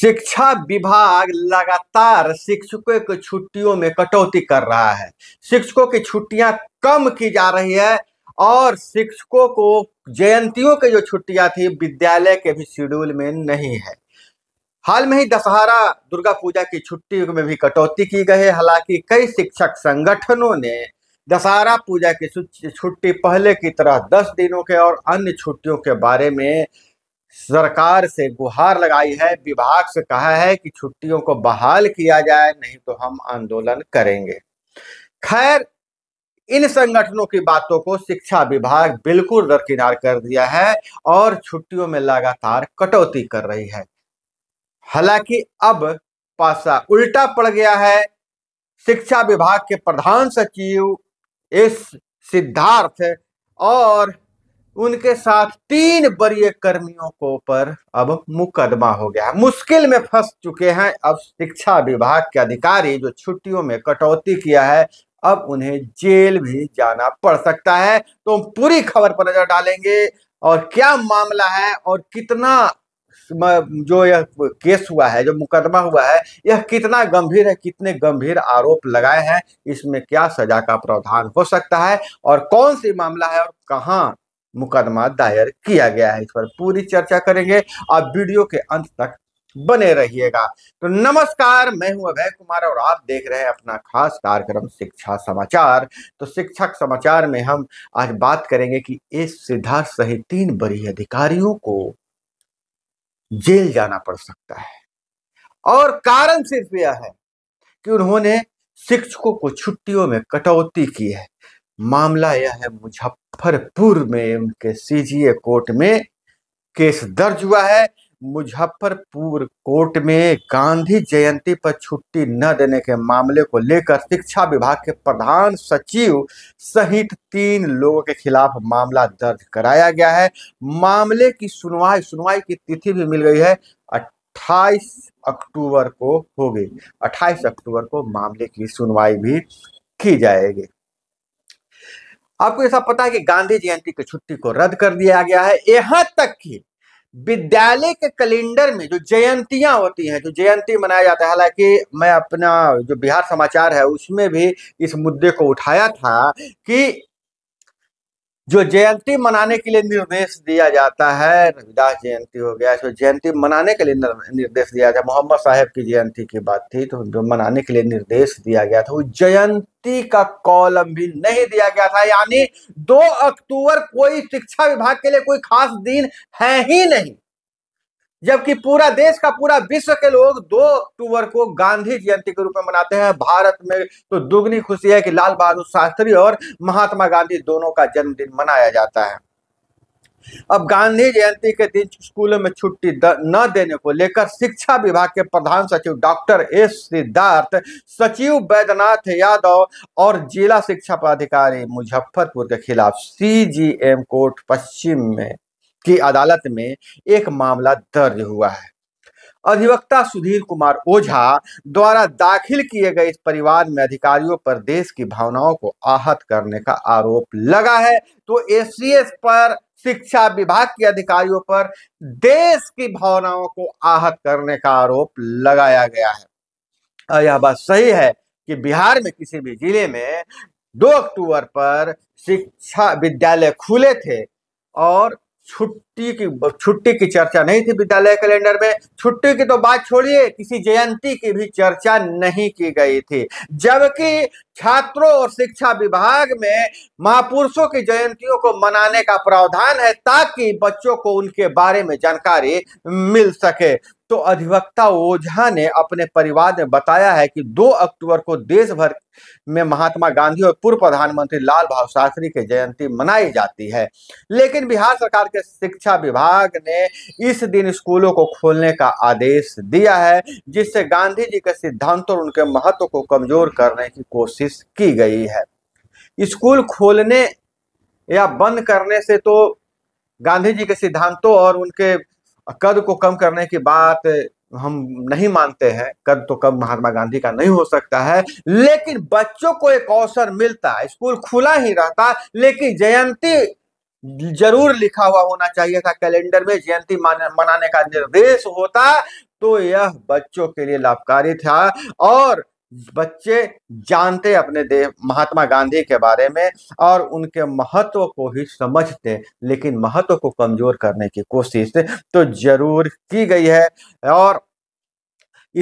शिक्षा विभाग लगातार शिक्षकों की छुट्टियों में कटौती कर रहा है शिक्षकों की छुट्टियां कम की जा रही है और शिक्षकों को जयंतियों की जो छुट्टियां थी विद्यालय के भी शेड्यूल में नहीं है हाल में ही दशहरा दुर्गा पूजा की छुट्टी में भी कटौती की गई है हालांकि कई शिक्षक संगठनों ने दशहरा पूजा की छुट्टी पहले की तरह दस दिनों के और अन्य छुट्टियों के बारे में सरकार से गुहार लगाई है विभाग से कहा है कि छुट्टियों को बहाल किया जाए नहीं तो हम आंदोलन करेंगे खैर इन संगठनों की बातों को शिक्षा विभाग बिल्कुल दरकिनार कर दिया है और छुट्टियों में लगातार कटौती कर रही है हालांकि अब पासा उल्टा पड़ गया है शिक्षा विभाग के प्रधान सचिव एस सिद्धार्थ और उनके साथ तीन बरीय कर्मियों को पर अब मुकदमा हो गया है मुश्किल में फंस चुके हैं अब शिक्षा विभाग के अधिकारी जो छुट्टियों में कटौती किया है अब उन्हें जेल भी जाना पड़ सकता है तो हम पूरी खबर पर नजर डालेंगे और क्या मामला है और कितना जो यह केस हुआ है जो मुकदमा हुआ है यह कितना गंभीर है कितने गंभीर आरोप लगाए हैं इसमें क्या सजा का प्रावधान हो सकता है और कौन सी मामला है और कहाँ मुकदमा दायर किया गया है इस पर पूरी चर्चा करेंगे आप वीडियो के अंत तक बने रहिएगा तो नमस्कार मैं हूं अभय कुमार और आप देख रहे हैं अपना खास कार्यक्रम शिक्षा समाचार तो शिक्षक समाचार में हम आज बात करेंगे कि एक सिद्धार्थ सहित तीन बड़ी अधिकारियों को जेल जाना पड़ सकता है और कारण सिर्फ यह है कि उन्होंने शिक्षकों को छुट्टियों में कटौती की है मामला यह है मुजफ्फरपुर में उनके सीजीए कोर्ट में केस दर्ज हुआ है मुजफ्फरपुर कोर्ट में गांधी जयंती पर छुट्टी न देने के मामले को लेकर शिक्षा विभाग के प्रधान सचिव सहित तीन लोगों के खिलाफ मामला दर्ज कराया गया है मामले की सुनवाई सुनवाई की तिथि भी मिल गई है 28 अक्टूबर को होगी 28 अक्टूबर को मामले की सुनवाई भी की जाएगी आपको ऐसा पता है कि गांधी जयंती की छुट्टी को रद्द कर दिया गया है यहां तक कि विद्यालय के कैलेंडर में जो जयंतियां होती हैं जो जयंती मनाया जाता है हालांकि मैं अपना जो बिहार समाचार है उसमें भी इस मुद्दे को उठाया था कि जो जयंती मनाने के लिए निर्देश दिया जाता है रविदास जयंती हो गया जो जयंती मनाने के लिए निर्देश दिया जाता मोहम्मद साहेब की जयंती की बात थी तो जो मनाने के लिए निर्देश दिया गया था वो जयंती का कॉलम भी नहीं दिया गया था यानी दो अक्टूबर कोई शिक्षा विभाग के लिए कोई खास दिन है ही नहीं जबकि पूरा देश का पूरा विश्व के लोग 2 अक्टूबर को गांधी जयंती के रूप में मनाते हैं भारत में तो दुगनी खुशी है कि लाल बहादुर शास्त्री और महात्मा गांधी दोनों का जन्मदिन मनाया जाता है अब गांधी जयंती के दिन स्कूलों में छुट्टी न देने को लेकर शिक्षा विभाग के प्रधान सचिव डॉक्टर एस सिद्धार्थ सचिव बैद्यनाथ यादव और जिला शिक्षा पदाधिकारी मुजफ्फरपुर के खिलाफ सीजीएम कोर्ट पश्चिम में की अदालत में एक मामला दर्ज हुआ है अधिवक्ता सुधीर कुमार ओझा द्वारा दाखिल किए गए इस परिवार में अधिकारियों पर देश की भावनाओं को आहत करने का आरोप लगा है तो एस पर शिक्षा विभाग के अधिकारियों पर देश की भावनाओं को आहत करने का आरोप लगाया गया है यह बात सही है कि बिहार में किसी भी जिले में दो अक्टूबर पर शिक्षा विद्यालय खुले थे और छुट्टी की छुट्टी की चर्चा नहीं थी विद्यालय कैलेंडर में छुट्टी की तो बात छोड़िए किसी जयंती की भी चर्चा नहीं की गई थी जबकि छात्रों और शिक्षा विभाग में महापुरुषों की जयंतियों को मनाने का प्रावधान है ताकि बच्चों को उनके बारे में जानकारी मिल सके तो अधिवक्ता ओझा ने अपने परिवार में बताया है कि 2 अक्टूबर को देश भर में महात्मा गांधी और पूर्व प्रधानमंत्री लाल बहादुर शास्त्री की जयंती मनाई जाती है लेकिन बिहार सरकार के शिक्षा विभाग ने इस दिन स्कूलों को खोलने का आदेश दिया है जिससे गांधी जी के सिद्धांतों और उनके महत्व को कमजोर करने की कोशिश की गई है स्कूल खोलने या बंद करने से तो गांधी जी के सिद्धांतों और उनके कद को कम करने की बात हम नहीं मानते हैं कद तो कम महात्मा गांधी का नहीं हो सकता है लेकिन बच्चों को एक अवसर मिलता है स्कूल खुला ही रहता लेकिन जयंती जरूर लिखा हुआ होना चाहिए था कैलेंडर में जयंती मनाने का निर्देश होता तो यह बच्चों के लिए लाभकारी था और बच्चे जानते अपने देव महात्मा गांधी के बारे में और उनके महत्व को ही समझते लेकिन महत्व को कमजोर करने की कोशिश तो जरूर की गई है और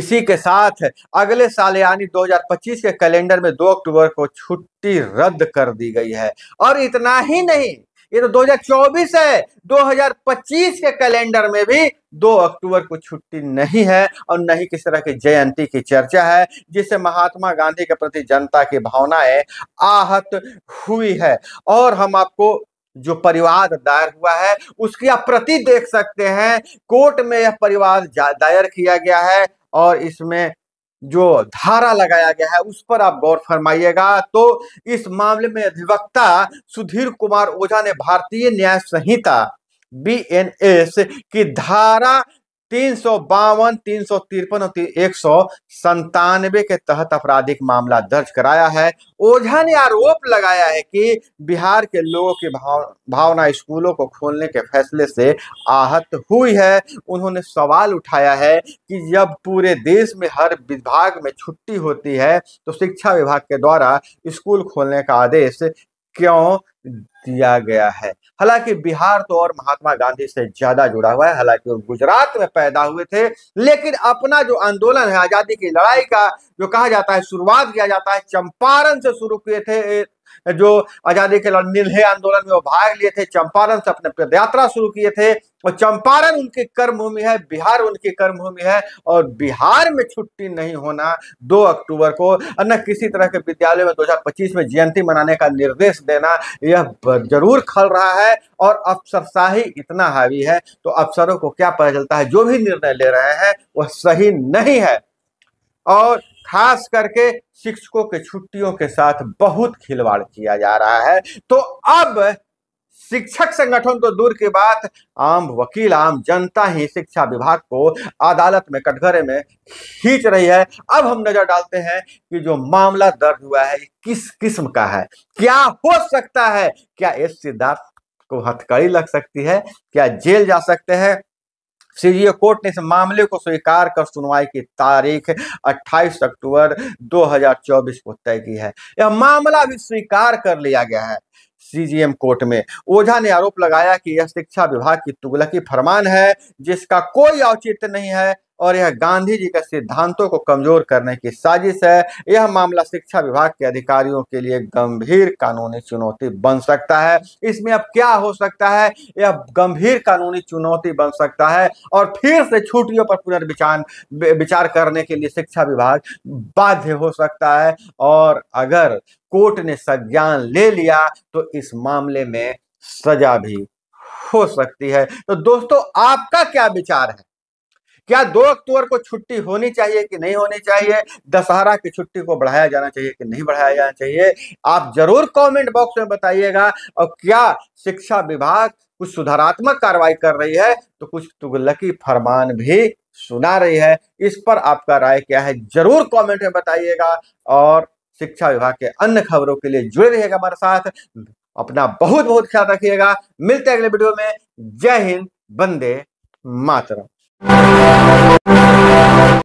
इसी के साथ अगले साल यानी 2025 के कैलेंडर में 2 अक्टूबर को छुट्टी रद्द कर दी गई है और इतना ही नहीं ये तो 2024 है 2025 के कैलेंडर में भी 2 अक्टूबर को छुट्टी नहीं है और न ही किस तरह की जयंती की चर्चा है जिससे महात्मा गांधी के प्रति जनता की भावनाएं आहत हुई है और हम आपको जो परिवाद दायर हुआ है उसकी आप प्रति देख सकते हैं कोर्ट में यह परिवाद दायर किया गया है और इसमें जो धारा लगाया गया है उस पर आप गौर फरमाइएगा तो इस मामले में अधिवक्ता सुधीर कुमार ओझा ने भारतीय न्याय संहिता बी एन एस की धारा तीन सौ बावन तीन सौ तिरपन और एक सौ संतानवे के तहत आपराधिक मामला दर्ज कराया है ओझा ने आरोप लगाया है कि बिहार के लोगों की भाव भावना स्कूलों को खोलने के फैसले से आहत हुई है उन्होंने सवाल उठाया है कि जब पूरे देश में हर विभाग में छुट्टी होती है तो शिक्षा विभाग के द्वारा स्कूल खोलने का आदेश क्यों दिया गया है हालांकि बिहार तो और महात्मा गांधी से ज्यादा जुड़ा हुआ है हालांकि वो गुजरात में पैदा हुए थे लेकिन अपना जो आंदोलन है आजादी की लड़ाई का जो कहा जाता है शुरुआत किया जाता है चंपारण से शुरू किए थे जो आजादी के निर्णय आंदोलन में वो भाग लिए थे चंपारण से अपने पदयात्रा शुरू किए थे और चंपारण उनकी कर्म भूमि है बिहार उनकी कर्म भूमि है और बिहार में छुट्टी नहीं होना दो अक्टूबर को न किसी तरह के विद्यालय में 2025 में जयंती मनाने का निर्देश देना यह जरूर खल रहा है और अफसरशाही इतना हावी है तो अफसरों को क्या पता चलता है जो भी निर्णय ले रहे हैं वह सही नहीं है और खास करके शिक्षकों के छुट्टियों के साथ बहुत खिलवाड़ किया जा रहा है तो अब शिक्षक संगठन तो दूर की बात आम वकील आम जनता ही शिक्षा विभाग को अदालत में कटघरे में खींच रही है अब हम नजर डालते हैं कि जो मामला दर्ज हुआ है किस किस्म का है क्या हो सकता है क्या एस सिद्धार्थ को हथकड़ी लग सकती है क्या जेल जा सकते हैं सीजीए कोर्ट ने इस मामले को स्वीकार कर सुनवाई की तारीख 28 अक्टूबर 2024 को तय की है यह मामला भी स्वीकार कर लिया गया है सीजीएम कोर्ट में ओझा ने आरोप लगाया कि यह शिक्षा विभाग की तुगलकी फरमान है जिसका कोई औचित्य नहीं है और यह गांधी जी के सिद्धांतों को कमजोर करने की साजिश है यह मामला शिक्षा विभाग के अधिकारियों के लिए गंभीर कानूनी चुनौती बन सकता है इसमें अब क्या हो सकता है यह गंभीर कानूनी चुनौती बन सकता है और फिर से छुट्टियों पर पुनर्विचार विचार करने के लिए शिक्षा विभाग बाध्य हो सकता है और अगर कोर्ट ने संज्ञान ले लिया तो इस मामले में सजा भी हो सकती है तो दोस्तों आपका क्या विचार है क्या दो अक्टूबर को छुट्टी होनी चाहिए कि नहीं होनी चाहिए दशहरा की छुट्टी को बढ़ाया जाना चाहिए कि नहीं बढ़ाया जाना चाहिए आप जरूर कमेंट बॉक्स में बताइएगा और क्या शिक्षा विभाग कुछ सुधारात्मक कार्रवाई कर रही है तो कुछ तुगलकी फरमान भी सुना रही है इस पर आपका राय क्या है जरूर कमेंट में बताइएगा और शिक्षा विभाग के अन्य खबरों के लिए जुड़े रहिएगा हमारे साथ अपना बहुत बहुत ख्याल रखिएगा मिलते हैं अगले वीडियो में जय हिंद बंदे मातरम Música